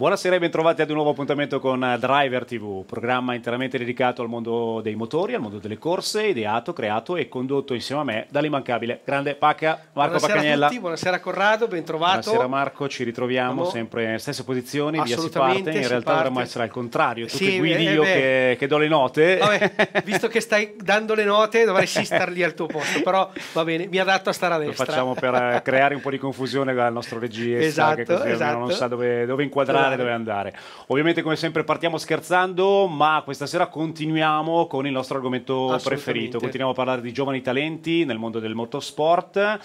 Buonasera e bentrovati ad un nuovo appuntamento con eh, Driver TV, programma interamente dedicato al mondo dei motori, al mondo delle corse, ideato, creato e condotto insieme a me dall'immancabile grande Pacca Marco buonasera Paccagnella. A tutti, buonasera Corrado, bentrovato. Buonasera Marco, ci ritroviamo Come? sempre nelle stesse posizioni, via si parte, in si realtà dovremmo essere al contrario, tu sì, che guidi eh, io eh, che, che, do le note. Vabbè, visto che stai dando le note dovresti star lì al tuo posto, però va bene, mi adatto a stare a destra. Lo facciamo per eh, creare un po' di confusione dal nostro regista esatto, che così esatto. non sa dove, dove inquadrare andare dove certo. andare. Ovviamente come sempre partiamo scherzando, ma questa sera continuiamo con il nostro argomento preferito. Continuiamo a parlare di giovani talenti nel mondo del motorsport.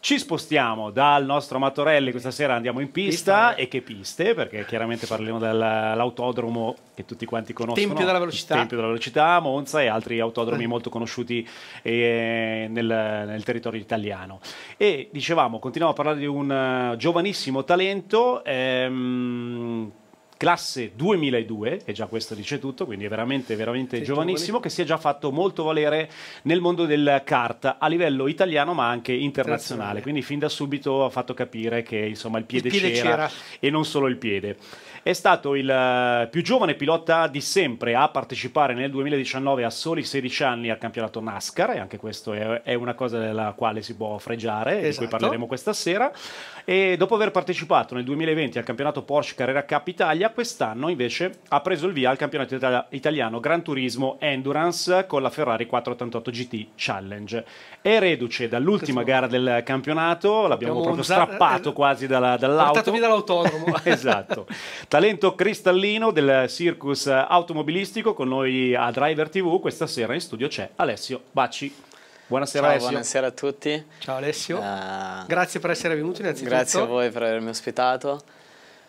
Ci spostiamo dal nostro Matorelli, questa sera andiamo in pista, pista e che piste, perché chiaramente parliamo dell'autodromo che tutti quanti conoscono. Tempio della velocità. Tempio della velocità, Monza e altri autodromi mm. molto conosciuti eh, nel, nel, territorio italiano. E dicevamo, continuiamo a parlare di un uh, giovanissimo talento. Ehm, classe 2002, e già questo dice tutto, quindi è veramente, veramente giovanissimo, che si è già fatto molto valere nel mondo del kart a livello italiano ma anche internazionale, quindi fin da subito ha fatto capire che insomma il piede, il piede c'era, c'era e non solo il piede è stato il eh, più giovane pilota di sempre a partecipare nel 2019 a soli 16 anni al campionato NASCAR e anche questo è, una cosa della quale si può fregiare esatto. di cui esatto. parleremo questa sera e dopo aver partecipato nel 2020 al campionato Porsche Carrera Cup Italia quest'anno invece ha preso il via al campionato italiano Gran Turismo Endurance con la Ferrari 488 GT Challenge è reduce dall'ultima gara del campionato l'abbiamo proprio strappato eh, quasi dalla, dall'auto portato dall'autodromo esatto Talento cristallino del circus automobilistico con noi a Driver TV. Questa sera in studio c'è Alessio Bacci. Buonasera Ciao, Alessio. Buonasera a tutti. Ciao Alessio. Uh, grazie per essere venuto innanzitutto. Grazie a voi per avermi ospitato.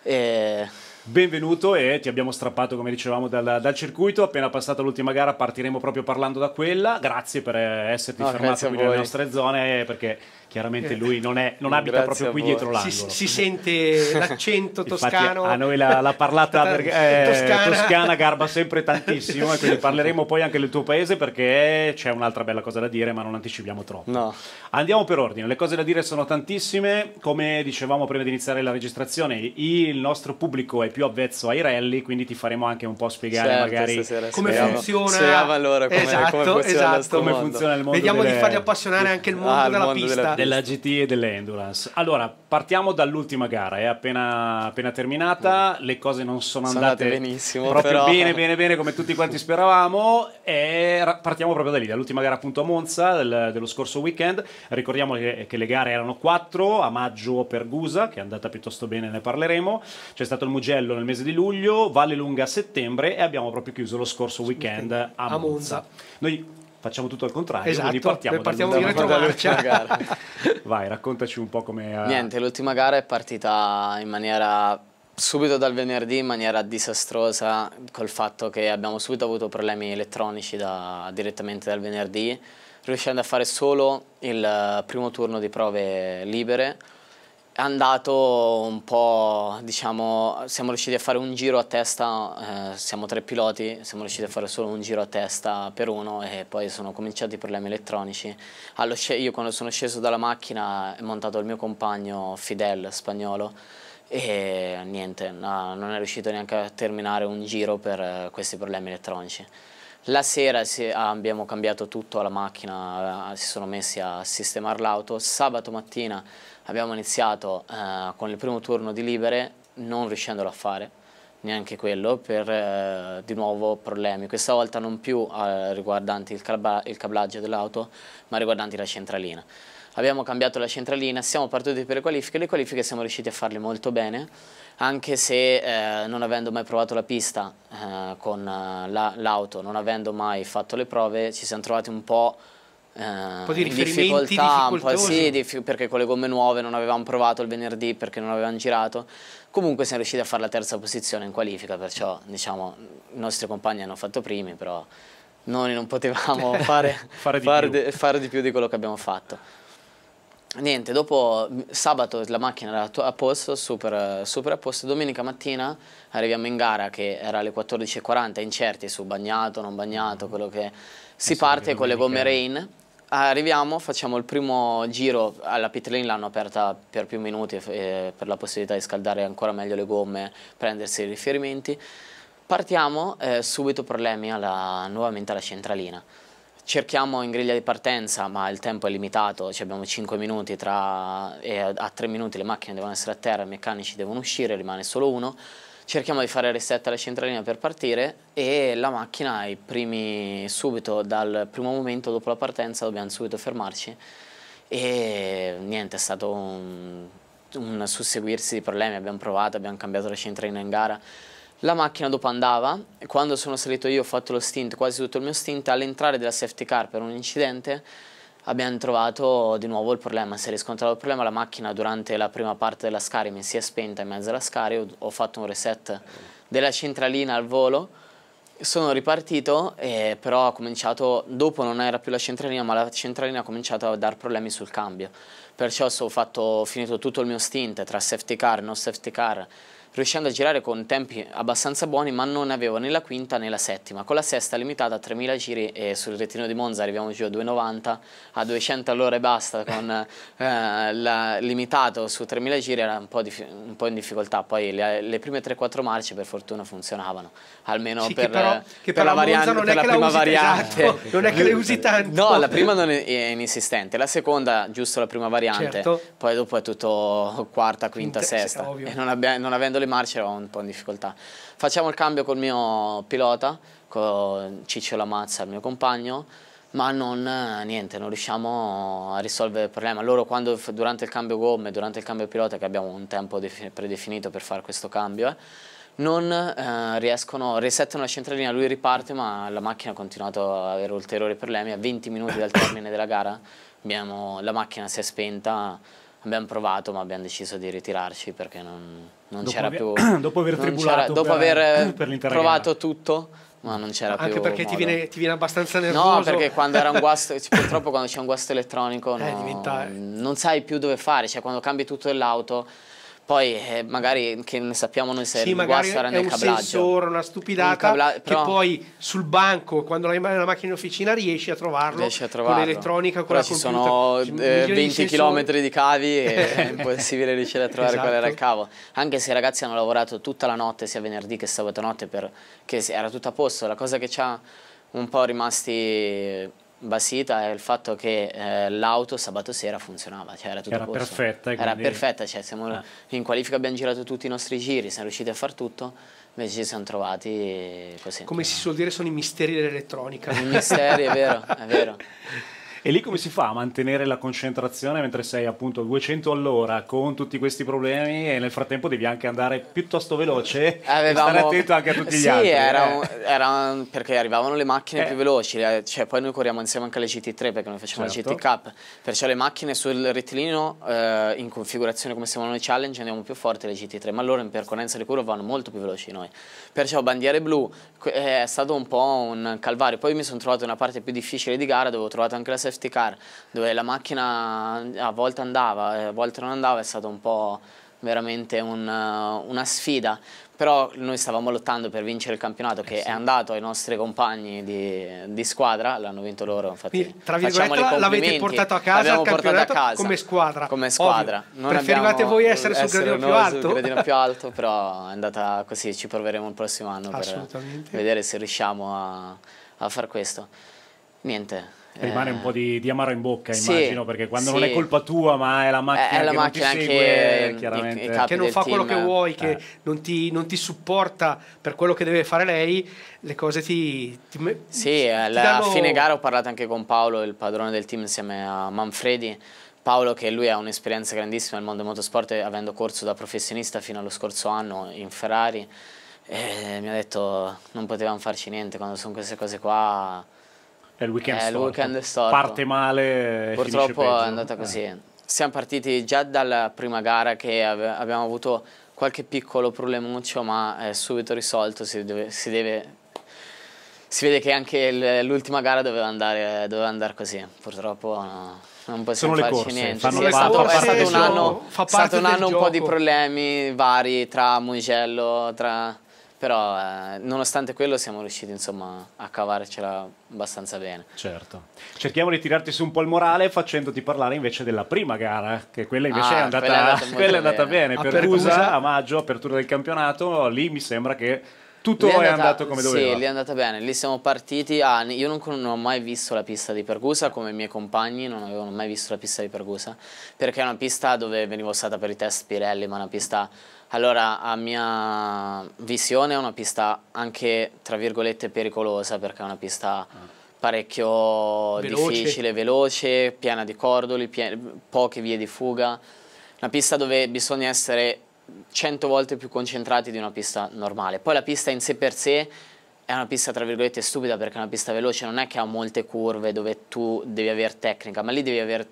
E... Benvenuto e ti abbiamo strappato, come dicevamo, dal, dal circuito. Appena passata l'ultima gara partiremo proprio parlando da quella. Grazie per eh, esserti no, fermato qui nelle nostre zone eh, perché chiaramente eh. lui non, è, non abita proprio qui dietro l'angolo. Si, si sente l'accento toscano. a noi la, la parlata per, eh, toscana. toscana. garba sempre tantissimo e quindi parleremo poi anche del tuo paese perché c'è un'altra bella cosa da dire ma non anticipiamo troppo. No. Andiamo per ordine, le cose da dire sono tantissime, come dicevamo prima di iniziare la registrazione il nostro pubblico è più avvezzo ai rally quindi ti faremo anche un po' spiegare certo, magari stasera, come speriamo. funziona. Speriamo allora come, esatto, esatto. come funziona, esatto. il mondo. Vediamo delle... di fargli appassionare anche il mondo ah, della mondo pista. Della della GT e dell'Endurance. Allora, partiamo dall'ultima gara, è appena, appena terminata, le cose non sono, sono andate, andate, benissimo, proprio però... bene, bene, bene come tutti quanti speravamo e partiamo proprio da lì, dall'ultima gara appunto a Monza del, dello scorso weekend. Ricordiamo che, che, le gare erano quattro, a maggio per Gusa, che è andata piuttosto bene, ne parleremo, c'è stato il Mugello nel mese di luglio, Valle Lunga a settembre e abbiamo proprio chiuso lo scorso weekend a, a Monza. Monza. Noi facciamo tutto al contrario, esatto, quindi partiamo, partiamo da, da, da, gara. Vai, raccontaci un po' come... Eh, Niente, l'ultima gara è partita in maniera subito dal venerdì in maniera disastrosa col fatto che abbiamo subito avuto problemi elettronici da, direttamente dal venerdì, riuscendo a fare solo il eh, primo turno di prove libere è andato un po', diciamo, siamo riusciti a fare un giro a testa, eh, siamo tre piloti, siamo riusciti a fare solo un giro a testa per uno e poi sono cominciati i problemi elettronici. io quando sono sceso dalla macchina è montato il mio compagno Fidel, spagnolo, e niente, no, non è riuscito neanche a terminare un giro per eh, questi problemi elettronici. La sera ah, abbiamo cambiato tutto alla macchina, ah, si sono messi a sistemare l'auto. Sabato mattina Abbiamo iniziato eh, con il primo turno di libere non riuscendolo a fare, neanche quello, per eh, di nuovo problemi. Questa volta non più eh, riguardanti il, il cablaggio dell'auto, ma riguardanti la centralina. Abbiamo cambiato la centralina, siamo partiti per le qualifiche, le qualifiche siamo riusciti a farle molto bene, anche se eh, non avendo mai provato la pista eh, con eh, l'auto, la non avendo mai fatto le prove, ci siamo trovati un po' un eh, po' di riferimenti, difficoltà, un po' sì, dif perché con le gomme nuove non avevamo provato il venerdì perché non avevamo girato. Comunque siamo riusciti a fare la terza posizione in qualifica, perciò diciamo i nostri compagni hanno fatto primi, però noi non potevamo fare, fare, di fare, di, fare, di più di quello che abbiamo fatto. Niente, dopo mm, sabato la macchina era a posto, super, super a posto, domenica mattina arriviamo in gara che era alle 14.40, incerti su bagnato, non bagnato, mm. quello che eh si Adesso parte con le gomme rain Arriviamo, facciamo il primo giro, alla pit lane l'hanno aperta per più minuti eh, per la possibilità di scaldare ancora meglio le gomme, prendersi i riferimenti. Partiamo, eh, subito problemi alla, nuovamente alla centralina. Cerchiamo in griglia di partenza, ma il tempo è limitato, cioè abbiamo 5 minuti, tra, eh, a 3 minuti le macchine devono essere a terra, i meccanici devono uscire, rimane solo uno cerchiamo di fare reset alla centralina per partire e la macchina ai primi subito dal primo momento dopo la partenza dobbiamo subito fermarci e niente è stato un, un susseguirsi di problemi abbiamo provato abbiamo cambiato la centralina in gara la macchina dopo andava e quando sono salito io ho fatto lo stint quasi tutto il mio stint all'entrare della safety car per un incidente abbiamo trovato di nuovo il problema, si è riscontrato il problema, la macchina durante la prima parte della Scari mi si è spenta in mezzo alla Scari, ho fatto un reset della centralina al volo, sono ripartito, eh, però ha cominciato, dopo non era più la centralina, ma la centralina ha cominciato a dar problemi sul cambio. Perciò ho, fatto, ho finito tutto il mio stint tra safety car, e non safety car, riuscendo a girare con tempi abbastanza buoni, ma non avevo né la quinta né la settima. Con la sesta limitata a 3000 giri e sul rettino di Monza arriviamo giù a 2,90, a 200 all'ora e basta, con eh, la, limitato su 3000 giri era un po', di, un po in difficoltà, poi le, le prime 3-4 marce per fortuna funzionavano, almeno sì, per, che però, che per la, variante, per la prima la variante. Esatto. non è che le usi tanto. No, la prima non è, inesistente, la seconda giusto la prima variante, certo. poi dopo è tutto quarta, quinta, Inter sesta, e non, abbia, non avendo le fermarci eravamo un po' in difficoltà. Facciamo il cambio col mio pilota, con Ciccio Lamazza, il mio compagno, ma non, eh, niente, non riusciamo a risolvere il problema. Loro quando, durante il cambio gomme, durante il cambio pilota, che abbiamo un tempo predefinito per fare questo cambio, eh, non eh, riescono, resettano la centralina, lui riparte ma la macchina ha continuato ad avere ulteriori problemi, a 20 minuti dal termine della gara abbiamo, la macchina si è spenta, abbiamo provato ma abbiamo deciso di ritirarci perché non, non c'era più... dopo aver tribulato dopo aver per provato tutto ma non c'era più anche perché ti viene, ti viene, abbastanza nervoso no perché quando era un guasto cioè, purtroppo quando c'è un guasto elettronico eh, no, diventa... non sai più dove fare cioè quando cambi tutto dell'auto poi eh, magari che ne sappiamo noi se sì, magari era nel è un cablaggio. sensore, una stupidata un cabla- che poi sul banco quando hai la macchina in officina riesci a trovarlo, riesci a trovarlo. con l'elettronica, con però la ci computer. sono eh, 20 km di cavi e eh, è impossibile riuscire a trovare esatto. qual era il esatto. cavo. Anche se i ragazzi hanno lavorato tutta la notte, sia venerdì che sabato notte che era tutto a posto, la cosa che ci ha un po' rimasti basita è il fatto che eh, l'auto sabato sera funzionava, cioè era tutto era posto. perfetta. Era perfetta, cioè siamo, eh. in qualifica abbiamo girato tutti i nostri giri, siamo riusciti a far tutto, invece ci siamo trovati così. Come si suol dire sono i misteri dell'elettronica. I misteri, è vero, è vero. E lì come si fa a mantenere la concentrazione mentre sei appunto a 200 all'ora con tutti questi problemi e nel frattempo devi anche andare piuttosto veloce Avevamo... e stare attento anche a tutti gli sì, altri? Sì, era, eh. era, perché arrivavano le macchine eh. più veloci, eh, cioè poi noi corriamo insieme anche alle GT3 perché noi facciamo certo. la GT Cup, perciò le macchine sul rettilineo eh, in configurazione come siamo noi challenge andiamo più forti le GT3, ma loro in percorrenza di curva vanno molto più veloci di noi. Perciò bandiere blu è stato un po' un calvario, poi mi sono trovato una parte più difficile di gara dove ho trovato anche la safety car dove la macchina a volte andava, eh, a volte non andava, è stato un po' veramente un, eh, una sfida, però noi stavamo lottando per vincere il campionato eh che sì. è andato ai nostri compagni di, di squadra, l'hanno vinto loro, infatti Quindi, tra virgolette l'avete portato a casa, l'abbiamo portato a casa come squadra. Come squadra. preferivate voi essere sul essere gradino più alto? Sul gradino più alto, però è andata così, ci proveremo il prossimo anno per vedere se riusciamo a, a far questo. Niente, rimane un po' di, di amaro in bocca, sì, immagino, perché quando sì. non è colpa tua, ma è la macchina, è la che, macchina non segue, chiaramente. che non fa team. quello che vuoi, che eh. non, ti, non, ti, supporta per quello che deve fare lei, le cose ti... ti sì, ti alla danno... fine gara ho parlato anche con Paolo, il padrone del team, insieme a Manfredi. Paolo che lui ha un'esperienza grandissima nel mondo del motorsport, avendo corso da professionista fino allo scorso anno in Ferrari, eh, mi ha detto non potevamo farci niente quando sono queste cose qua è il weekend, è il weekend storto. Parte male. Purtroppo è andata così. Eh. Siamo partiti già dalla prima gara che abbiamo avuto qualche piccolo problemuccio, ma è subito risolto. Si deve, si deve si vede che anche l'ultima gara doveva andare, doveva andare, così. Purtroppo no, non possiamo Sono farci corse, niente. Fanno sì, fatto, è stato, un anno, fa stato un, anno un po' di problemi vari tra Mugello, tra però eh, nonostante quello siamo riusciti insomma, a cavarcela abbastanza bene. Certo. Cerchiamo di tirarti su un po' il morale facendoti parlare invece della prima gara, che quella invece ah, è andata, quella è andata, quella è andata bene. bene. Percusa a maggio, apertura del campionato, lì mi sembra che tutto è, andata, andato come doveva. Sì, lì è andata bene, lì siamo partiti, ah, io non, non, ho mai visto la pista di Pergusa come i miei compagni non avevano mai visto la pista di Pergusa, perché è una pista dove venivo stata per i test Pirelli, ma è una pista allora, a mia visione è una pista anche, tra virgolette, pericolosa perché è una pista parecchio veloce. difficile, veloce, piena di cordoli, pien poche vie di fuga. Una pista dove bisogna essere cento volte più concentrati di una pista normale. Poi la pista in sé per sé è una pista, tra virgolette, stupida perché è una pista veloce, non è che ha molte curve dove tu devi avere tecnica, ma lì devi avere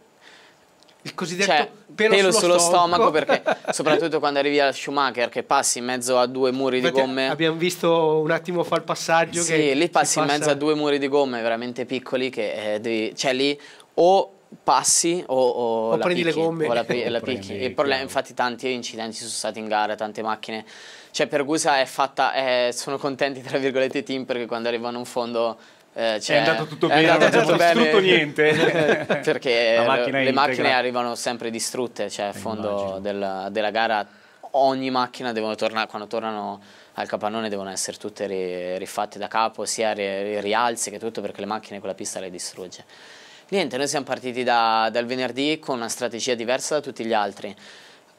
il cosiddetto cioè, pelo, pelo sullo, sullo stomaco. perché soprattutto quando arrivi al Schumacher che passi in mezzo a due muri Infatti, di gomme. Abbiamo visto un attimo fa il passaggio. Sì, lì passi in mezzo a due muri di gomme veramente piccoli che eh, devi, cioè lì o passi o, o, o prendi picchi, le gomme o la, la picchi. Il problema, infatti tanti incidenti sono stati in gara, tante macchine. Cioè Pergusa è fatta, è, eh, sono contenti tra virgolette i team perché quando arrivano in fondo eh, cioè, è andato tutto bene, andato non abbiamo distrutto niente. perché macchina le macchine arrivano sempre distrutte, cioè a eh, fondo della, della, gara ogni macchina devono tornare, quando tornano al capannone devono essere tutte ri, rifatte da capo, sia ri, rialzi che tutto perché le macchine quella pista le distrugge. Niente, noi siamo partiti da, dal venerdì con una strategia diversa da tutti gli altri.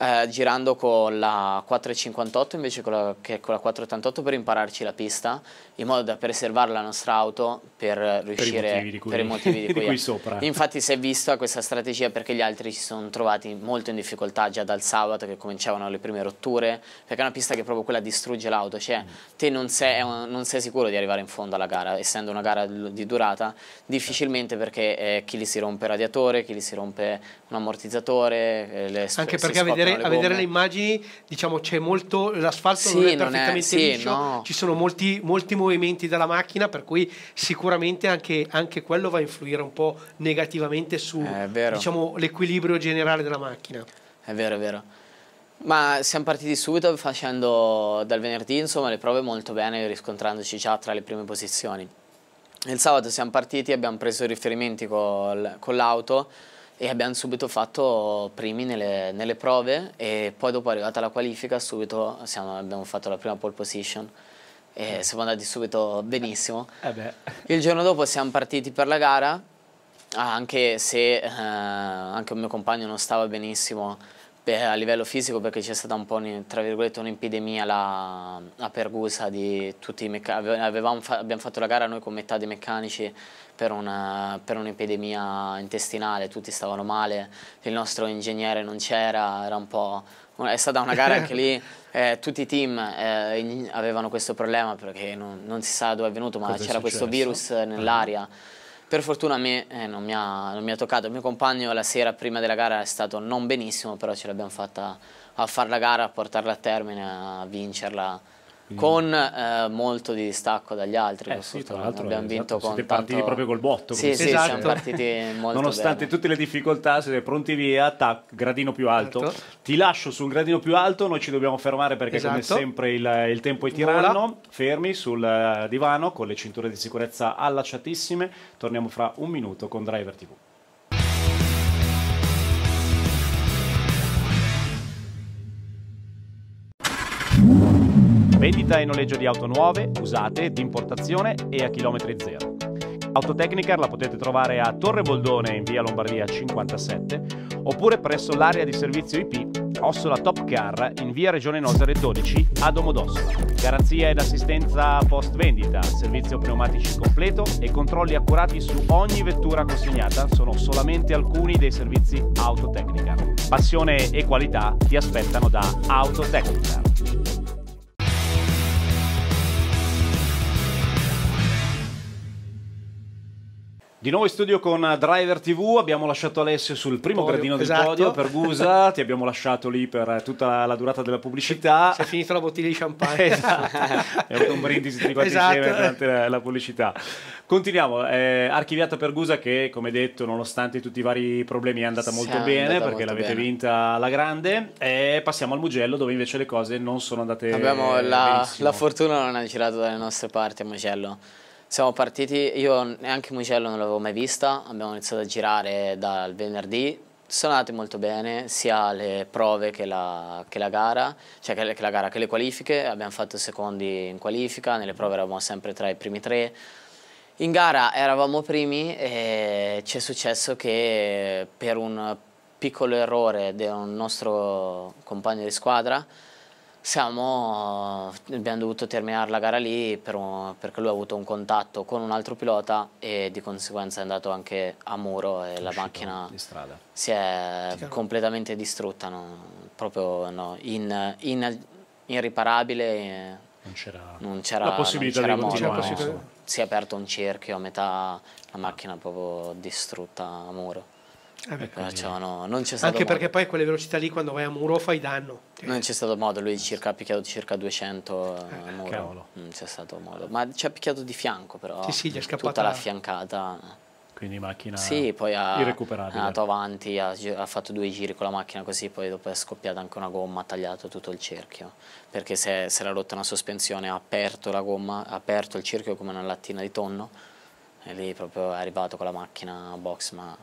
Eh, girando con la 458 invece con la, che con la 488 per impararci la pista in modo da preservare la nostra auto per riuscire per i motivi di cui, cui sopra infatti si è vista questa strategia perché gli altri si sono trovati molto in difficoltà già dal sabato che cominciavano le prime rotture perché è una pista che proprio quella distrugge l'auto cioè mm. te non sei, non sei, sicuro di arrivare in fondo alla gara essendo una gara di durata difficilmente certo. perché eh, chi li si rompe il radiatore chi li si rompe un ammortizzatore eh, le, anche perché a vedere vedere, a vedere, le immagini, diciamo, c'è molto. L'asfalto sì, non è perfettamente non è, sì, liscio, no. ci sono molti, molti, movimenti della macchina, per cui sicuramente anche, anche quello va a influire un po' negativamente su eh, diciamo, l'equilibrio generale della macchina. È vero, è vero. Ma siamo partiti subito facendo dal venerdì insomma, le prove molto bene, riscontrandoci già tra le prime posizioni. Il sabato siamo partiti, abbiamo preso i riferimenti col, con l'auto e abbiamo subito fatto primi nelle, nelle, prove e poi dopo è arrivata la qualifica subito siamo, abbiamo fatto la prima pole position e eh. siamo andati subito benissimo. Eh, eh Il giorno dopo siamo partiti per la gara, anche se eh, anche un mio compagno non stava benissimo a livello fisico perché c'è stata un po' un'epidemia a Pergusa di tutti i meccanici, abbiamo fatto la gara noi con metà dei meccanici per, una, per un'epidemia intestinale, tutti stavano male, il nostro ingegnere non c'era, era un po' è stata una gara anche lì eh, tutti i team eh, avevano questo problema perché non, non, si sa dove è venuto ma c'era questo virus ah. nell'aria per fortuna a me eh, non, mi ha, non, mi ha, toccato il mio compagno la sera prima della gara è stato non benissimo però ce l'abbiamo fatta a fare la gara a portarla a termine a vincerla Mm. con eh, molto di distacco dagli altri. Eh, sì, tra l'altro abbiamo esatto, vinto con siete tanto... partiti proprio col botto. Sì, sì, esatto. siamo partiti molto Nonostante bene. tutte le difficoltà, siete pronti via, tac, gradino più alto. Esatto. Ti lascio su un gradino più alto, noi ci dobbiamo fermare perché esatto. come sempre il, il, tempo è tiranno. Vola. Fermi sul eh, divano con le cinture di sicurezza allacciatissime. Torniamo fra un minuto con Driver TV. Vendita e noleggio di auto nuove, usate, di importazione e a chilometri zero. Autotechnicar la potete trovare a Torre Boldone in via Lombardia 57 oppure presso l'area di servizio IP Ossola Top Car in via Regione Nosere 12 a Domodossola. Garanzia ed assistenza post vendita, servizio pneumatici completo e controlli accurati su ogni vettura consegnata sono solamente alcuni dei servizi Autotechnicar. Passione e qualità ti aspettano da Autotechnicar. Di nuovo in studio con Driver TV, abbiamo lasciato Alessio sul primo podio, gradino del esatto. podio per Gusa, ti abbiamo lasciato lì per eh, tutta la durata della pubblicità. Si è finita la bottiglia di champagne. esatto, è avuto un brindisi di quattro esatto. insieme durante la, la pubblicità. Continuiamo, eh, archiviata per Gusa che come detto nonostante tutti i vari problemi è andata molto è bene andata perché molto l'avete bene. vinta alla grande e passiamo al Mugello dove invece le cose non sono andate Abbiamo la, la fortuna non ha girato dalle nostre parti a Mugello siamo partiti, io neanche Mugello non l'avevo mai vista, abbiamo iniziato a girare dal venerdì, sono andate molto bene sia le prove che la, che la gara, cioè che, che, la gara, che le qualifiche, abbiamo fatto secondi in qualifica, nelle prove eravamo sempre tra i primi tre, in gara eravamo primi e ci è successo che per un piccolo errore di un nostro compagno di squadra siamo, abbiamo dovuto terminare la gara lì per perché lui ha avuto un contatto con un altro pilota e di conseguenza è andato anche a muro e la macchina si è completamente distrutta, no? proprio no, in, in, irriparabile. Eh, non c'era, la possibilità di continuare. Si è aperto un cerchio a metà, la macchina proprio distrutta a muro. Eh beh, cioè, no, Anche modo. perché poi a quelle velocità lì quando vai a muro fai danno. Non c'è stato modo, lui circa, ha picchiato circa 200 eh, a muro. Cavolo. Non mm, c'è stato modo. Ma ci ha picchiato di fianco però. Sì, sì, gli è scappata. Tutta la fiancata. Quindi macchina sì, poi ha, irrecuperabile. È andato avanti, ha, ha, fatto due giri con la macchina così, poi dopo è scoppiata anche una gomma, ha tagliato tutto il cerchio. Perché se, se era rotta una sospensione ha aperto la gomma, ha aperto il cerchio come una lattina di tonno. E lì proprio è arrivato con la macchina box, ma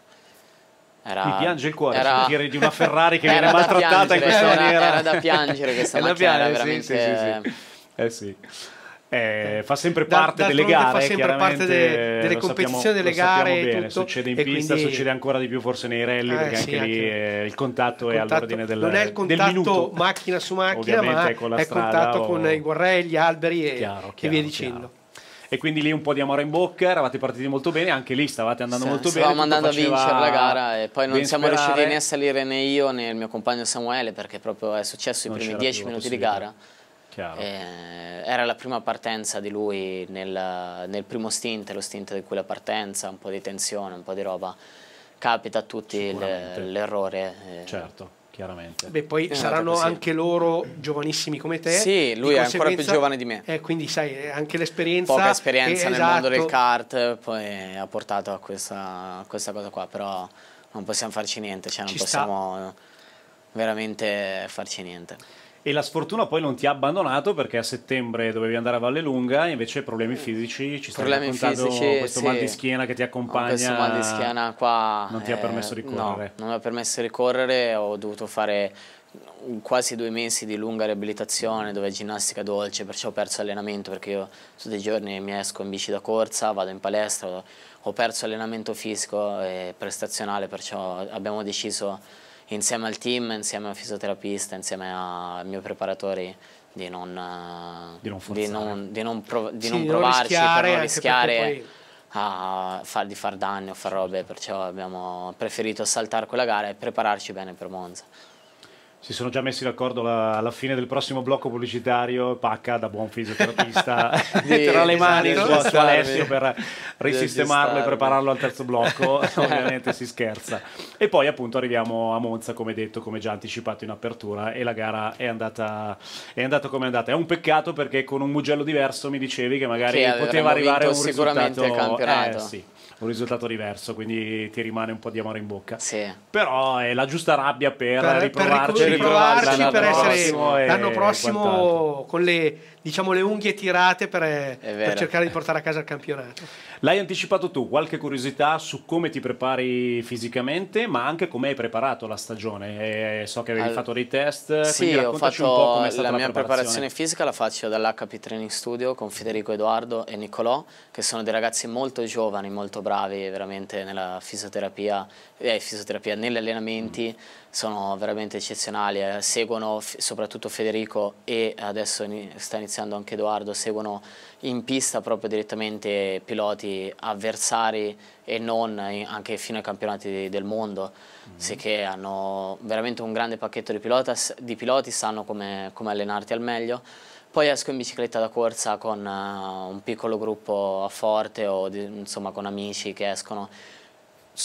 era, Mi piange il cuore era, dire di una Ferrari che viene maltrattata in questa era, maniera. Era da piangere questa era macchina, piangere, veramente... Sì, sì, sì. Eh, eh, eh, fa sempre parte da, delle gare, fa sempre parte de, delle competizioni, sappiamo, delle gare. Bene, tutto, succede in pista, quindi... succede ancora di più forse nei rally, eh, perché anche lì anche... il contatto è all'ordine del Non è il contatto minuto, macchina su macchina, ma è il contatto o... con i guarrei, gli alberi e, chiaro, chiaro, e via dicendo. Chiaro e quindi lì un po' di amore in bocca, eravate partiti molto bene, anche lì stavate andando sì, molto bene. Stavamo andando a vincere la gara e poi non siamo sperare. riusciti né a salire né io né il mio compagno Samuele perché proprio è successo non i primi dieci minuti di gara. era la prima partenza di lui nel, nel primo stint, lo stint di quella partenza, un po' di tensione, un po' di roba. Capita a tutti l'errore. Eh. Certo chiaramente. Beh, poi eh, certo saranno anche loro giovanissimi come te. Sì, lui è ancora più giovane di me. Eh, quindi sai, eh, anche l'esperienza... Poca esperienza è, nel esatto. mondo del esatto. kart poi ha portato a questa, a questa, cosa qua, però non possiamo farci niente, cioè non Ci possiamo sta. veramente farci niente. E la sfortuna poi non ti ha abbandonato perché a settembre dovevi andare a Vallelunga, Lunga, invece problemi fisici, ci stai problemi fisici, questo sì. mal di schiena che ti accompagna. questo mal di schiena qua non ti eh, ha permesso di eh, correre. No, non mi ha permesso di correre, ho dovuto fare quasi due mesi di lunga riabilitazione dove è ginnastica dolce, perciò ho perso allenamento perché io tutti i giorni mi esco in bici da corsa, vado in palestra, ho perso allenamento fisico e prestazionale, perciò abbiamo deciso insieme al team, insieme al fisioterapista, insieme ai miei preparatori di non, eh, di non, di non, di non, prov di sì, non provarci, rischiare, non rischiare a far, di far danni o far robe, perciò abbiamo preferito saltare quella gara e prepararci bene per Monza si sono già messi d'accordo la, alla fine del prossimo blocco pubblicitario pacca da buon fisioterapista yeah, tra le mani esatto. su, su esatto. Alessio per risistemarlo e prepararlo al terzo blocco ovviamente si scherza e poi appunto arriviamo a Monza come detto come già anticipato in apertura e la gara è andata, è andata come è andata è un peccato perché con un Mugello diverso mi dicevi che magari che poteva arrivare un risultato campionato. Eh, sì un risultato diverso, quindi ti rimane un po' di amore in bocca. Sì. Però è la giusta rabbia per, per riprovare riprovarci per essere l'anno prossimo con le diciamo, le unghie tirate per, eh, per, cercare di portare a casa il campionato. L'hai anticipato tu, qualche curiosità su come ti prepari fisicamente, ma anche come hai preparato la stagione. E eh, so che avevi All... fatto dei test, sì, quindi raccontaci ho fatto un po' come è stata la, la mia preparazione. preparazione fisica la faccio dall'HP Training Studio con Federico Edoardo e Nicolò, che sono dei ragazzi molto giovani, molto bravi veramente nella fisioterapia, eh, fisioterapia negli allenamenti sono veramente eccezionali, eh, seguono soprattutto Federico e adesso in, sta iniziando iniziando anche Edoardo, seguono in pista proprio direttamente piloti avversari e non anche fino ai campionati del mondo, mm -hmm. sicché hanno veramente un grande pacchetto di, pilota, di piloti, sanno come, come allenarti al meglio. Poi esco in bicicletta da corsa con eh, un piccolo gruppo a forte o di, insomma con amici che escono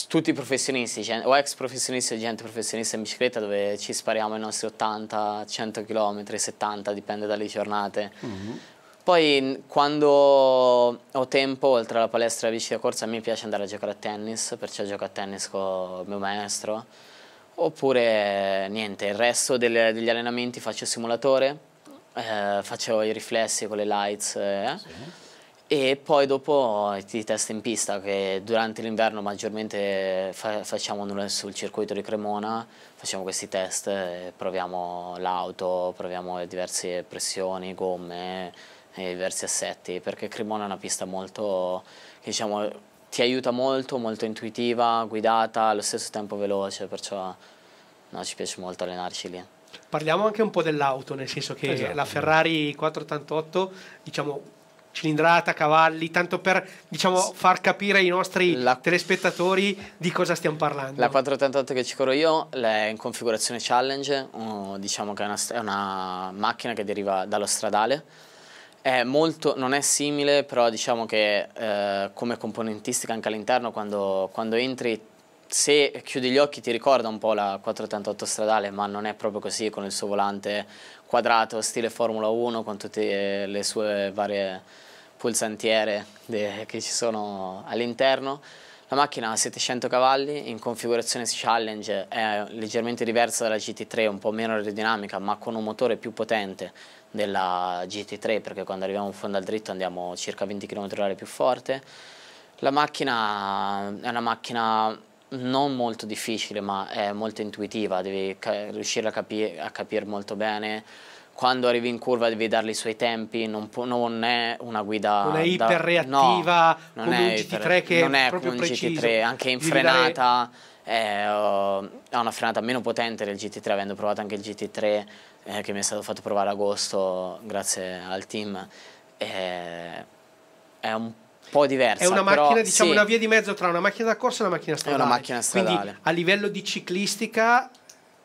tutti professionisti, o ex professionisti o gente professionista in bicicletta dove ci spariamo i nostri 80, 100 km, 70, dipende dalle giornate. Mm -hmm. Poi quando ho tempo, oltre alla palestra e alla bici da corsa, mi piace andare a giocare a tennis, perciò gioco a tennis con il mio maestro. Oppure niente, il resto delle, degli allenamenti faccio simulatore, eh, faccio i riflessi con le lights. Eh. Sì. E poi dopo attività testa in pista che durante l'inverno maggiormente fa facciamo sul circuito di Cremona, facciamo questi test, proviamo l'auto, proviamo diverse pressioni, gomme, diversi assetti, perché Cremona è una pista molto, diciamo, ti aiuta molto, molto intuitiva, guidata, allo stesso tempo veloce, perciò no, ci piace molto allenarci lì. Parliamo anche un po' dell'auto, nel senso che esatto. la Ferrari 488, diciamo, cilindrata, cavalli, tanto per diciamo, far capire ai nostri la... telespettatori di cosa stiamo parlando. La 488 che ci corro io è in configurazione challenge, diciamo che è una, è una, macchina che deriva dallo stradale. È molto, non è simile, però diciamo che eh, come componentistica anche all'interno, quando, quando entri se chiudi gli occhi ti ricorda un po' la 488 stradale, ma non è proprio così con il suo volante, quadrato stile Formula 1 con tutte le sue varie pulsantiere che ci sono all'interno. La macchina ha 700 cavalli, in configurazione Challenge è leggermente diversa dalla GT3, un po' meno aerodinamica, ma con un motore più potente della GT3 perché quando arriviamo in fondo al dritto andiamo circa 20 km/h più forte. La macchina è una macchina non molto difficile ma è molto intuitiva, devi riuscire a, capi a capire molto bene quando arrivi in curva devi darli i suoi tempi, non, non è una guida... Non è iperreattiva no, non è iper, GT3 che non è, è un GT3, anche in devi frenata dare... Oh, è, una frenata meno potente del GT3, avendo provato anche il GT3 eh, che mi è stato fatto provare ad agosto grazie al team, è, è un po' po' diversa. È una macchina, diciamo, sì. una via di mezzo tra una macchina da corsa e una macchina stradale. È una macchina stradale. Quindi a livello di ciclistica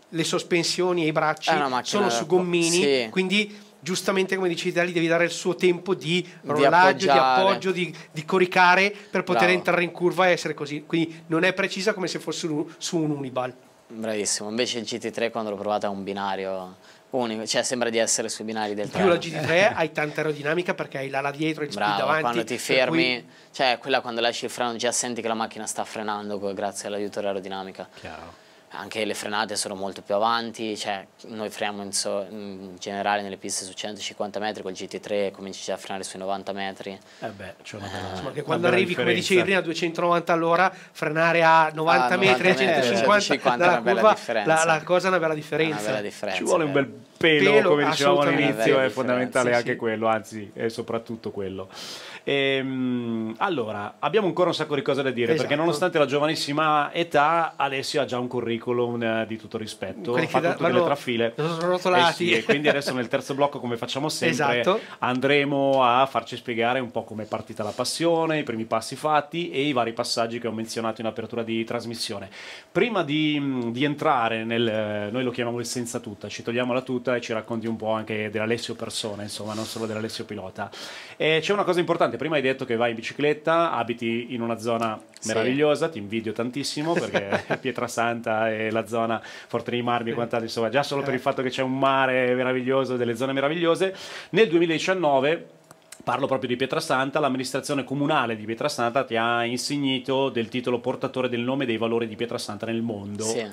le sospensioni e i bracci sono su gommini, sì. quindi giustamente come dici, Dali devi dare il suo tempo di rollaggio, di, di appoggio, di, di, coricare per poter Bravo. entrare in curva e essere così. Quindi non è precisa come se fosse su un Unibal. Bravissimo, invece il GT3 quando l'ho provata è un binario unico, cioè sembra di essere sui binari del treno. Più la GT3 hai tanta aerodinamica perché hai l'ala dietro e il Bravo, davanti. quando ti fermi, cui... cioè quella quando lasci il freno già senti che la macchina sta frenando grazie all'aiuto dell'aerodinamica. Chiaro anche le frenate sono molto più avanti, cioè noi freniamo in, so, in, generale nelle piste su 150 metri, col GT3 cominci già a frenare sui 90 metri. Eh beh, eh, cioè, eh, che quando arrivi, differenza. come dicevi prima, a 290 all'ora, frenare a 90, a 90 metri, metri, a 150 eh, è una bella differenza. La, la, cosa è una bella differenza. Una bella differenza Ci vuole eh. un bel pelo, pelo come dicevamo all'inizio, è fondamentale sì, anche sì. quello, anzi è soprattutto quello. Ehm, allora, abbiamo ancora un sacco di cose da dire esatto. perché nonostante la giovanissima età, Alessio ha già un curriculum eh, di tutto rispetto, Quelli ha fatto da, tutte le trafile. Srotolati. Eh sì, e quindi adesso nel terzo blocco, come facciamo sempre, esatto. andremo a farci spiegare un po' come è partita la passione, i primi passi fatti e i vari passaggi che ho menzionato in apertura di trasmissione. Prima di, di entrare nel, noi lo chiamiamo il senza tutta, ci togliamo la tuta e ci racconti un po' anche dell'Alessio persona, insomma, non solo dell'Alessio pilota. Eh, c'è una cosa importante importante. Prima hai detto che vai in bicicletta, abiti in una zona sì. meravigliosa, ti invidio tantissimo perché Pietrasanta e la zona Forte dei Marmi e quant'altro, insomma, già solo per il eh. fatto che c'è un mare meraviglioso, delle zone meravigliose. Nel 2019 Parlo proprio di Pietrasanta, l'amministrazione comunale di Pietrasanta ti ha insignito del titolo portatore del nome e dei valori di Pietrasanta nel mondo. Sì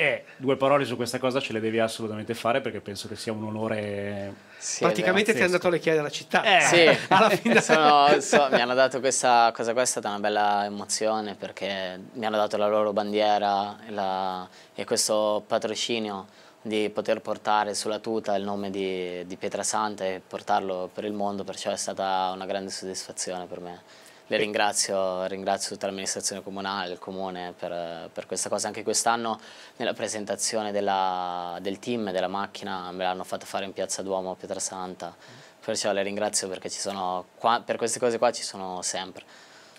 eh, due parole su questa cosa ce le devi assolutamente fare perché penso che sia un onore. Sì, Praticamente ti hanno dato le chiavi della città. Eh, sì, alla fine. Sono, so, mi hanno dato questa cosa qua, è stata una bella emozione perché mi hanno dato la loro bandiera la, e questo patrocinio di poter portare sulla tuta il nome di, di Pietrasanta e portarlo per il mondo, perciò è stata una grande soddisfazione per me. Le ringrazio, ringrazio tutta l'amministrazione comunale, il comune per, per questa cosa. Anche quest'anno nella presentazione della, del team, della macchina, me l'hanno fatta fare in Piazza Duomo a Pietrasanta. Perciò le ringrazio perché sono, qua, per queste cose qua ci sono sempre.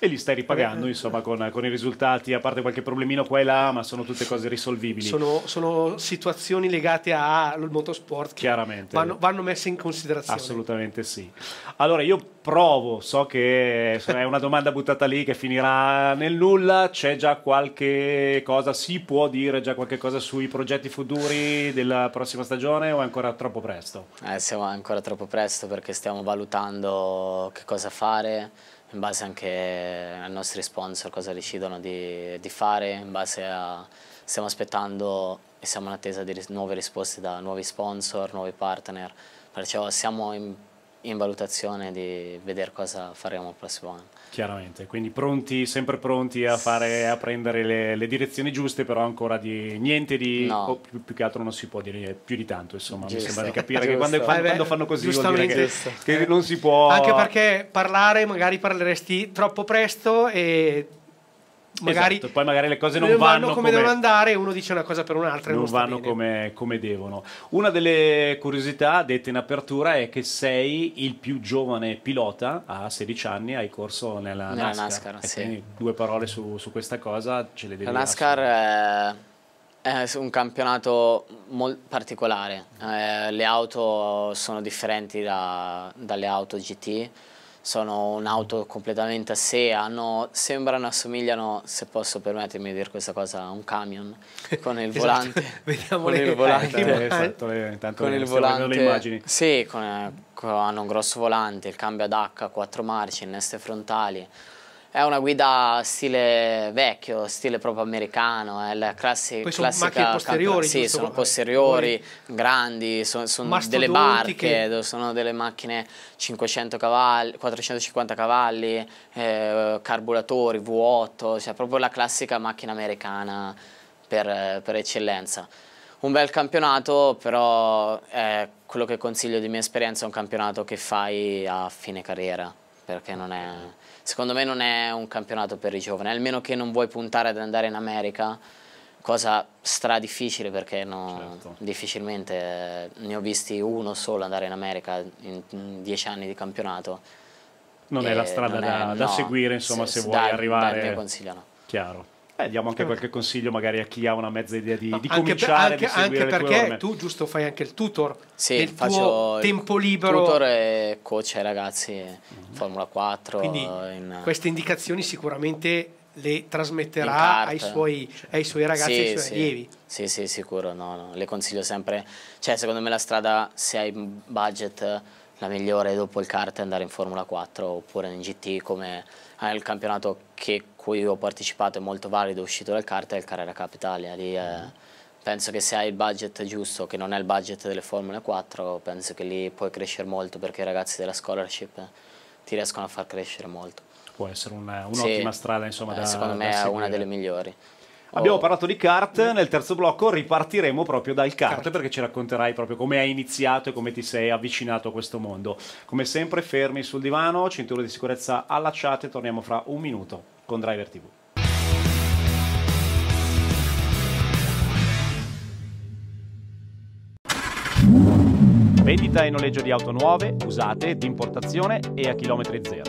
E li stai ripagando, eh, insomma, con, con, i risultati, a parte qualche problemino qua e là, ma sono tutte cose risolvibili. Sono, sono situazioni legate al motorsport che Chiaramente. Vanno, vanno, messe in considerazione. Assolutamente sì. Allora, io provo, so che è una domanda buttata lì che finirà nel nulla, c'è già qualche cosa, si può dire già qualche cosa sui progetti futuri della prossima stagione o è ancora troppo presto? Eh, siamo ancora troppo presto perché stiamo valutando che cosa fare in base anche ai nostri sponsor cosa decidono di, di fare, in base a stiamo aspettando e siamo in attesa di nuove risposte da nuovi sponsor, nuovi partner, perciò siamo in in valutazione di vedere cosa faremo il prossimo anno. Chiaramente, quindi pronti, sempre pronti a, fare, a prendere le, le, direzioni giuste, però ancora di niente di... No. Più, più, che altro non si può dire più di tanto, insomma, Giusto. mi sembra di capire che quando, quando, eh, quando, fanno così che, che non si può... Anche perché parlare, magari parleresti troppo presto e Magari esatto. Poi magari le cose non, non vanno, vanno, come, come devono andare, uno dice una cosa per un'altra. Non, non vanno come, come, devono. Una delle curiosità dette in apertura è che sei il più giovane pilota a 16 anni, hai corso nella, nella NASCAR. NASCAR sì. Due parole su, su, questa cosa ce le devi La NASCAR è, è, un campionato molto particolare. Eh, le auto sono differenti da, dalle auto GT sono un'auto completamente a sé, hanno, sembrano, assomigliano, se posso permettermi di dire questa cosa, a un camion con il esatto, volante. Vediamo con le, il volante. Eh, esatto, eh, intanto con il volante. immagini. Sì, con, eh, con, hanno un grosso volante, il cambio ad H, quattro marce, inneste frontali. È una guida stile vecchio, stile proprio americano, è eh, la classi- Poi sono classica posteriori, sì, sono proprio. posteriori, grandi, sono, sono delle barche, sono delle macchine 500 cavalli, 450 cavalli, eh, carburatori, V8, cioè proprio la classica macchina americana per, per eccellenza un bel campionato, però è eh, quello che consiglio di mia esperienza è un campionato che fai a fine carriera, perché non è secondo me non è un campionato per i giovani, almeno che non vuoi puntare ad andare in America, cosa stra difficile perché no, certo. difficilmente eh, ne ho visti uno solo andare in America in, dieci anni di campionato. Non è la strada da, è, da no, seguire, insomma, se, se vuoi da, arrivare. Da il mio consiglio no. Chiaro. Beh, diamo anche certo. qualche consiglio magari a chi ha una mezza idea di, no, di anche cominciare anche, di anche perché tu giusto fai anche il tutor sì, del tuo tempo libero tutor e coach ai ragazzi mm-hmm. Formula 4 quindi in... queste indicazioni sicuramente le trasmetterà ai suoi, certo. ai suoi, ragazzi sì, e ai suoi sì. allievi. Sì, sì, sicuro, no, no. le consiglio sempre. Cioè, secondo me la strada, se hai budget, la migliore dopo il kart è andare in Formula 4 oppure in GT come eh, il campionato che, cui ho partecipato è molto valido, uscito dal kart, è il Carrera Capitalia. Lì, eh, penso che se hai il budget giusto, che non è il budget delle Formule 4, penso che lì puoi crescere molto perché i ragazzi della scholarship ti riescono a far crescere molto. Può essere un'ottima sì, strada insomma, eh, da, secondo me da è una delle migliori. Abbiamo oh. parlato di kart, nel terzo blocco ripartiremo proprio dal kart, kart, perché ci racconterai proprio come hai iniziato e come ti sei avvicinato a questo mondo. Come sempre fermi sul divano, cinture di sicurezza allacciate, torniamo fra un minuto con Driver TV. Vendita e noleggio di auto nuove, usate, di importazione e a chilometri zero.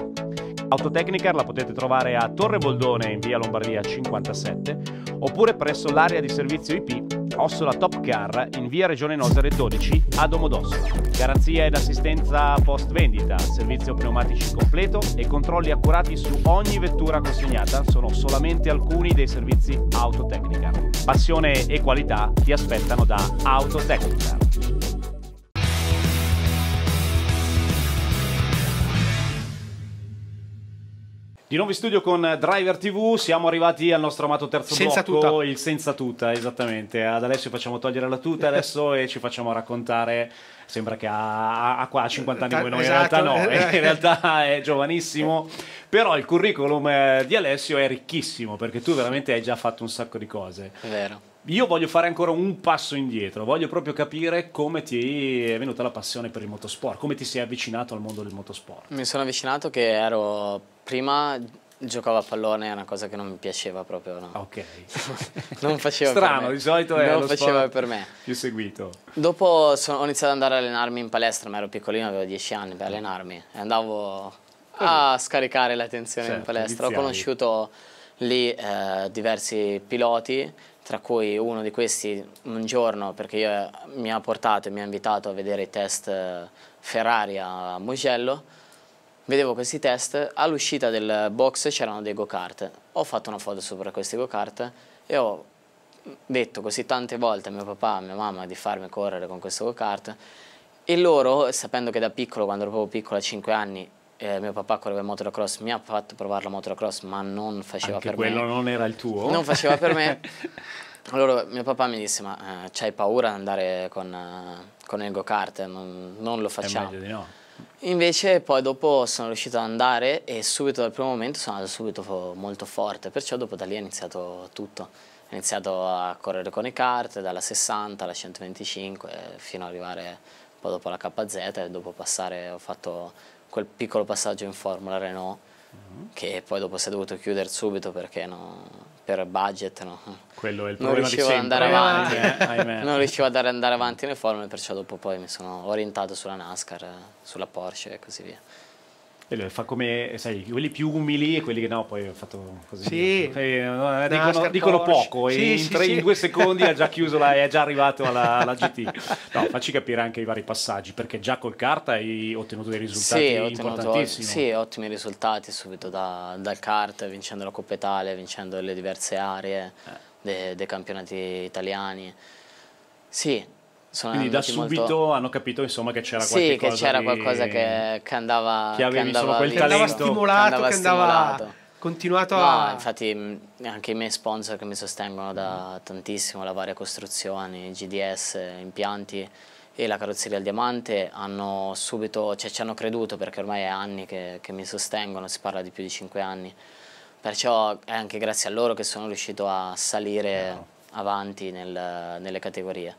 Autotecnicar la potete trovare a Torre Boldone in via Lombardia 57 oppure presso l'area di servizio IP Ossola Top Car in via Regione Nosere 12 a Domodossola. Garanzia ed assistenza post vendita, servizio pneumatici completo e controlli accurati su ogni vettura consegnata sono solamente alcuni dei servizi Autotecnicar. Passione e qualità ti aspettano da Autotecnicar. Di nuovo in studio con Driver TV, siamo arrivati al nostro amato terzo senza blocco, tuta. il senza tuta, esattamente. Ad Alessio facciamo togliere la tuta adesso e ci facciamo raccontare, sembra che ha, qua 50 anni come eh, noi, esatto. in realtà no, eh, eh, in realtà è giovanissimo, però il curriculum di Alessio è ricchissimo perché tu veramente hai già fatto un sacco di cose. È vero. Io voglio fare ancora un passo indietro, voglio proprio capire come ti è venuta la passione per il motorsport, come ti sei avvicinato al mondo del motorsport. Mi sono avvicinato che ero prima giocavo a pallone, è una cosa che non mi piaceva proprio. No. Ok. non faceva Strano, di solito è non faceva per me. più seguito. Dopo sono, ho iniziato ad andare a allenarmi in palestra, ma ero piccolino, avevo 10 anni per allenarmi e andavo a ah. scaricare la tensione certo, in palestra. Iniziali. Ho conosciuto lì eh, diversi piloti, tra cui uno di questi un giorno, perché io, mi ha portato e mi ha invitato a vedere i test eh, Ferrari a Mugello, vedevo questi test, all'uscita del box c'erano dei go-kart, ho fatto una foto sopra questi go-kart e ho detto così tante volte a mio papà, e a mia mamma di farmi correre con questo go-kart e loro, sapendo che da piccolo, quando ero proprio piccolo a 5 anni, eh, mio papà correva in motocross, mi ha fatto provare la motocross ma non faceva Anche per quello me. quello non era il tuo? Non faceva per me. Allora mio papà mi disse ma eh, c'hai paura di andare con, eh, con il go-kart? Non, non, lo eh, facciamo. È meglio di no. Invece poi dopo sono riuscito ad andare e subito dal primo momento sono andato subito molto forte, perciò dopo da lì è iniziato tutto. Ho iniziato a correre con le carte, dalla 60 alla 125 fino ad arrivare un po' dopo alla KZ e dopo passare ho fatto quel piccolo passaggio in Formula Renault mm -hmm. che poi dopo si è dovuto chiudere subito perché non, per budget no. Quello è il non problema riuscivo di ad andare avanti. Eh, non riuscivo ad andare avanti nelle formule, perciò dopo poi mi sono orientato sulla NASCAR, eh, sulla Porsche e così via fa come, sai, quelli più umili e quelli che no, poi ho fatto così. Sì. Cioè, eh, dicono, dicono poco sì, e sì, in, tre, in, due secondi ha già chiuso, la, è già arrivato alla, alla, GT. No, facci capire anche i vari passaggi, perché già col kart hai ottenuto dei risultati sì, importantissimi. Sì, ottimi risultati subito da, dal kart, vincendo la Coppa Italia, vincendo le diverse aree eh. dei, dei campionati italiani. Sì, sono Quindi da subito molto... hanno capito insomma, che c'era sì, qualcosa. Sì, che c'era di... qualcosa che, che andava. Che avevi che andava quel talento. Andava stimolato, che andava. Stimolato. Continuato no, Infatti, anche i miei sponsor che mi sostengono da tantissimo, la varia costruzioni, GDS, impianti e la carrozzeria al diamante hanno subito, cioè ci hanno creduto perché ormai è anni che, che mi sostengono, si parla di più di 5 anni. Perciò è anche grazie a loro che sono riuscito a salire no. avanti nel, nelle categorie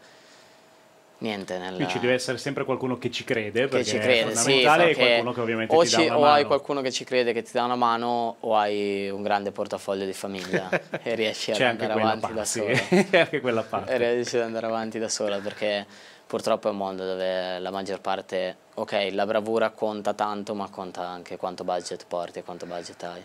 niente. Nel... Qui ci deve essere sempre qualcuno che ci crede, perché che ci crede, è fondamentale sì, so qualcuno che ovviamente o, ci, o hai qualcuno che ci crede che ti dà una mano o hai un grande portafoglio di famiglia e riesci ad andare avanti parte, da sola. C'è anche quella parte. E riesci ad andare avanti da sola perché purtroppo è un mondo dove la maggior parte, ok, la bravura conta tanto, ma conta anche quanto budget porti e quanto budget hai.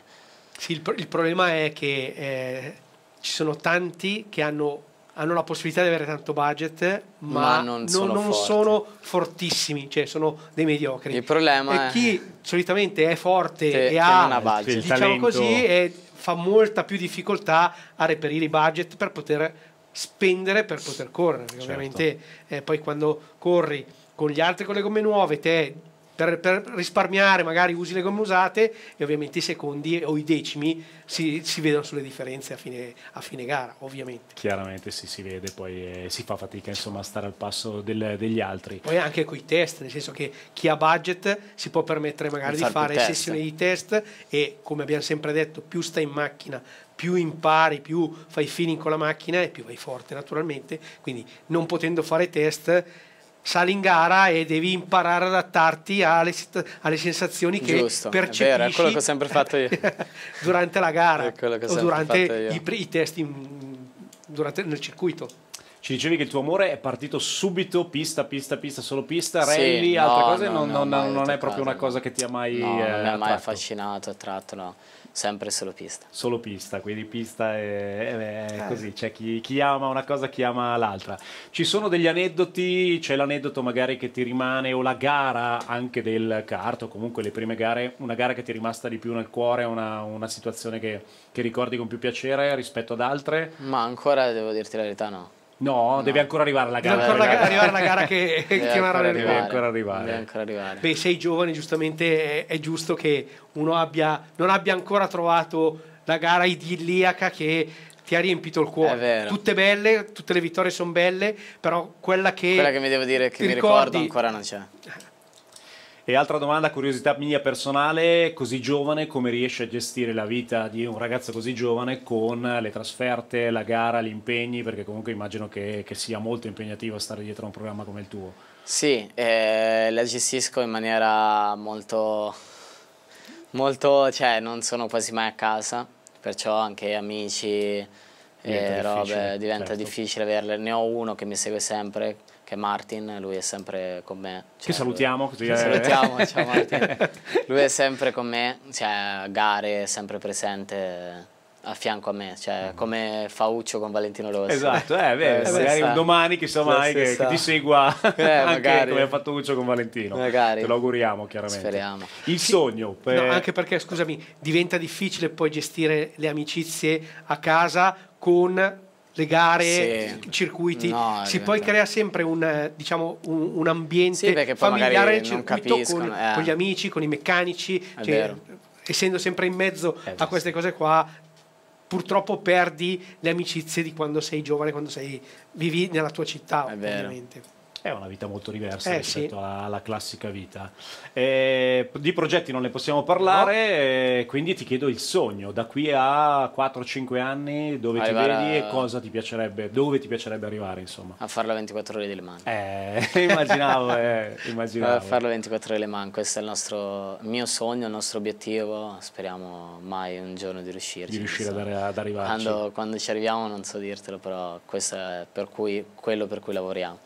Sì, il, pro- il problema è che eh, ci sono tanti che hanno hanno la possibilità di avere tanto budget, ma, ma non, non, sono, non sono, fortissimi, cioè sono dei mediocri. Il problema e è chi solitamente è forte che, e ha una budget. diciamo così e fa molta più difficoltà a reperire i budget per poter spendere per poter correre, certo. ovviamente eh, poi quando corri con gli altri con le gomme nuove te per, per, risparmiare magari usi le gomme usate e ovviamente i secondi o i decimi si, si vedono sulle differenze a fine, a fine, gara ovviamente chiaramente sì, si vede poi eh, si fa fatica insomma a stare al passo del, degli altri poi anche con i test nel senso che chi ha budget si può permettere magari di fare sessioni di test e come abbiamo sempre detto più stai in macchina più impari, più fai feeling con la macchina e più vai forte naturalmente, quindi non potendo fare test sali in gara e devi imparare ad adattarti alle, alle sensazioni che Giusto, percepisci. È, vero, è quello che ho sempre fatto io. durante la gara o durante i, i, test in, durante, nel circuito. Ci dicevi che il tuo amore è partito subito, pista, pista, pista, solo pista, sì, rally, no, altre cose, no, non, non, non è proprio una cosa che ti ha mai... No, non mi ha eh, mai affascinato, attratto, no. Sempre solo pista. Solo pista, quindi pista è, è eh. così, c'è chi, chi, ama una cosa, chi ama l'altra. Ci sono degli aneddoti, c'è l'aneddoto magari che ti rimane o la gara anche del kart o comunque le prime gare, una gara che ti è rimasta di più nel cuore, una, una situazione che, che ricordi con più piacere rispetto ad altre? Ma ancora devo dirti la verità no. No, no, deve ancora arrivare la gara. Deve ancora deve arrivare, arrivare la gara che, deve che Deve ancora arrivare. Beh, sei giovane, giustamente è, è giusto che uno abbia, non abbia ancora trovato la gara idilliaca che ti ha riempito il cuore. È vero. Tutte belle, tutte le vittorie sono belle, però quella che... Quella che mi devo dire che mi ricordo ancora non c'è. E altra domanda, curiosità mia personale, così giovane, come riesci a gestire la vita di un ragazzo così giovane con le trasferte, la gara, gli impegni? Perché comunque immagino che, che sia molto impegnativo stare dietro a un programma come il tuo. Sì, eh, la gestisco in maniera molto, molto, cioè non sono quasi mai a casa, perciò anche amici, e eh, robe, diventa certo. difficile averle. Ne ho uno che mi segue sempre, che è Martin, lui è sempre con me. Cioè, che salutiamo così. Che eh. salutiamo, ciao Martin. Lui è sempre con me, cioè a gare, sempre presente a fianco a me, cioè mm-hmm. come Fauccio con Valentino Rossi. Esatto, eh, beh, eh, magari un domani chissà mai che, che, ti segua eh, anche magari. come Fauccio con Valentino. Magari. Te lo auguriamo chiaramente. Speriamo. Il sì, sogno. Per... No, anche perché, scusami, diventa difficile poi gestire le amicizie a casa con le gare, sì. i circuiti, no, si poi crea sempre un, diciamo, un, un ambiente sì, familiare nel circuito con, eh. con, gli amici, con i meccanici, cioè, essendo sempre in mezzo eh, a queste cose qua, purtroppo perdi le amicizie di quando sei giovane, quando sei, vivi nella tua città, ovviamente è una vita molto diversa eh, rispetto sì. alla classica vita. Eh, di progetti non ne possiamo parlare, no. Eh, quindi ti chiedo il sogno da qui a 4-5 anni dove Vai ti vedi a... e cosa ti piacerebbe, dove ti piacerebbe arrivare, insomma. A farla 24 ore di Le Mans. Eh, immaginavo, eh, immaginavo. A farla 24 ore di Le Mans, questo è il nostro il mio sogno, il nostro obiettivo, speriamo mai un giorno di riuscirci. Di riuscire ad, ad arrivarci. Quando, quando ci arriviamo non so dirtelo, però questo è per cui, quello per cui lavoriamo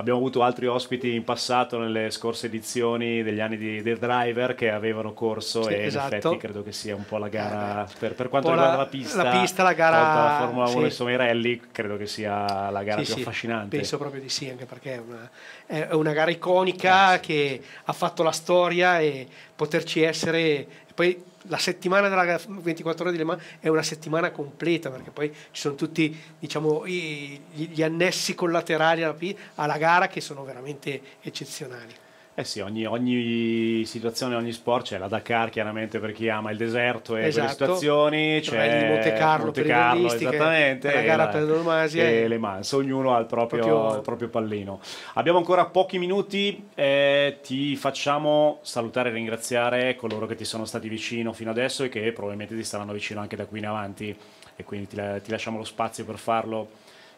abbiamo avuto altri ospiti in passato nelle scorse edizioni degli anni di, del driver che avevano corso sì, e esatto. in effetti esatto. credo che sia un po' la gara eh, per, per quanto riguarda la, la, pista la pista la gara la Formula 1 sì. insomma i rally credo che sia la gara sì, più affascinante penso proprio di sì anche perché è una, è una gara iconica eh, che ha fatto la storia e poterci essere poi la settimana della 24 ore di Le Mans è una settimana completa perché poi ci sono tutti diciamo, gli annessi collaterali alla gara che sono veramente eccezionali. Eh sì, ogni, ogni situazione, ogni sport c'è la Dakar chiaramente per chi ama il deserto e esatto. quelle situazioni, c'è il Monte Carlo, Monte Carlo per esattamente, la gara per l'Omasia e, le Mans, ognuno ha il proprio, proprio... il proprio, pallino. Abbiamo ancora pochi minuti, eh, ti facciamo salutare e ringraziare coloro che ti sono stati vicino fino adesso e che probabilmente ti staranno vicino anche da qui in avanti e quindi ti, ti lasciamo lo spazio per farlo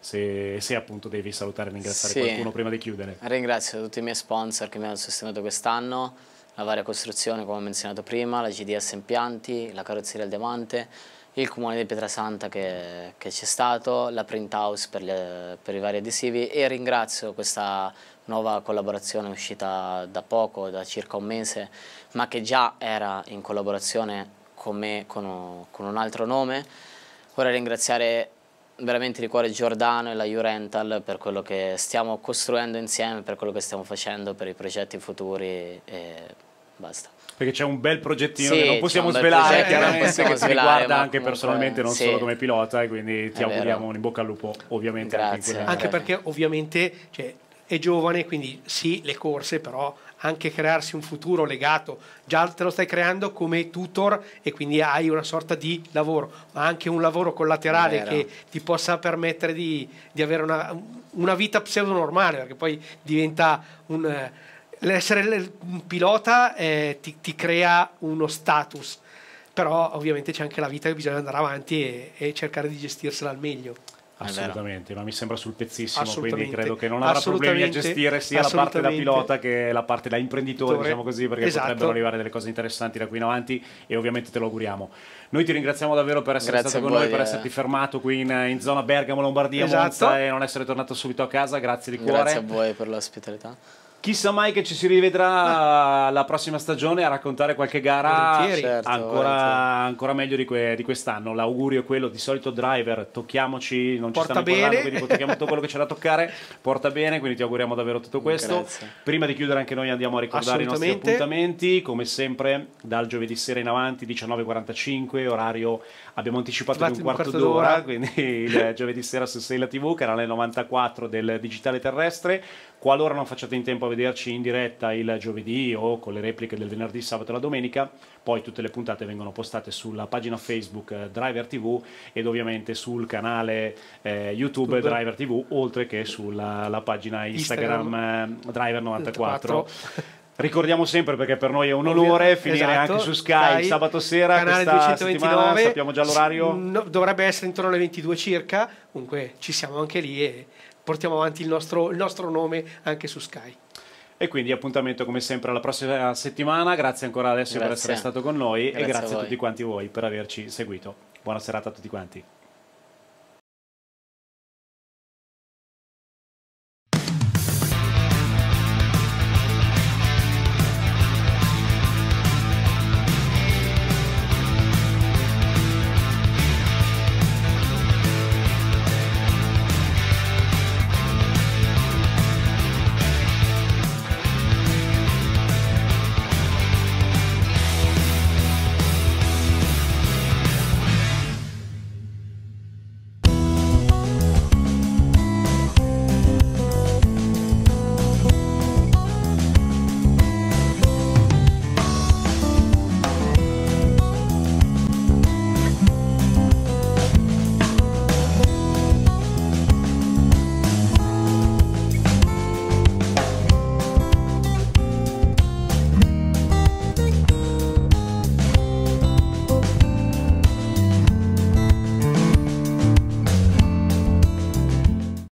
se, se appunto devi salutare e ringraziare sì. qualcuno prima di chiudere. Ringrazio tutti i miei sponsor che mi hanno sostenuto quest'anno, la varia costruzione come ho menzionato prima, la GDS Impianti, la carrozzeria al Diamante, il comune di Pietrasanta che, c'è stato, la print house per, le, per, i vari adesivi e ringrazio questa nuova collaborazione uscita da poco, da circa un mese, ma che già era in collaborazione con me con, con un altro nome. Vorrei ringraziare veramente di cuore Giordano e la Jurental per quello che stiamo costruendo insieme, per quello che stiamo facendo, per i progetti futuri e basta. Perché c'è un bel progettino sì, che non possiamo svelare, chiaramente, eh, che ti riguarda anche personalmente, non sì. solo come pilota, e quindi ti è auguriamo vero. un in bocca al lupo, ovviamente. Grazie. Anche, anche perché ovviamente cioè, è giovane, quindi sì, le corse, però anche crearsi un futuro legato, già te lo stai creando come tutor e quindi hai una sorta di lavoro, ma anche un lavoro collaterale Vero. che ti possa permettere di, di avere una, una, vita pseudo normale, perché poi diventa un... Eh, l'essere un pilota eh, ti, ti crea uno status, però ovviamente c'è anche la vita che bisogna andare avanti e, e cercare di gestirsela al meglio. Assolutamente, ma mi sembra sul pezzissimo, quindi credo che non avrà problemi a gestire sia la parte da pilota che la parte da imprenditore, diciamo così, perché esatto. potrebbero arrivare delle cose interessanti da qui in avanti e ovviamente te lo auguriamo. Noi ti ringraziamo davvero per essere Grazie stato con voi, noi, per eh. esserti fermato qui in, in zona Bergamo, Lombardia, esatto. Monza e non essere tornato subito a casa. Grazie di cuore. Grazie a voi per l'ospitalità. Chissà mai che ci si rivedrà la prossima stagione a raccontare qualche gara certo, ancora, ancora, meglio di, que, di, quest'anno. L'augurio è quello di solito driver, tocchiamoci, non porta ci stanno bene. parlando, quindi tocchiamo tutto quello che c'è da toccare, porta bene, quindi ti auguriamo davvero tutto questo. Grazie. Prima di chiudere anche noi andiamo a ricordare i nostri appuntamenti, come sempre dal giovedì sera in avanti 19.45, orario abbiamo anticipato di un quarto, quarto d'ora, d'ora, quindi il giovedì sera su Sei la TV, canale 94 del Digitale Terrestre. Qualora non facciate in tempo a vederci in diretta il giovedì o con le repliche del venerdì, sabato e la domenica, poi tutte le puntate vengono postate sulla pagina Facebook eh, Driver TV ed ovviamente sul canale eh, YouTube Tutto. Driver TV, oltre che sulla pagina Instagram, Instagram. Eh, Driver94. Ricordiamo sempre perché per noi è un onore finire esatto, anche su Sky, Sky sabato sera, canale 229, sappiamo già l'orario. dovrebbe essere intorno alle 22 circa, comunque ci siamo anche lì e portiamo avanti il nostro, il nostro nome anche su Sky. E quindi appuntamento come sempre alla prossima settimana. Grazie ancora Alessio grazie. per essere stato con noi grazie e grazie a, a tutti quanti voi per averci seguito. Buona serata a tutti quanti.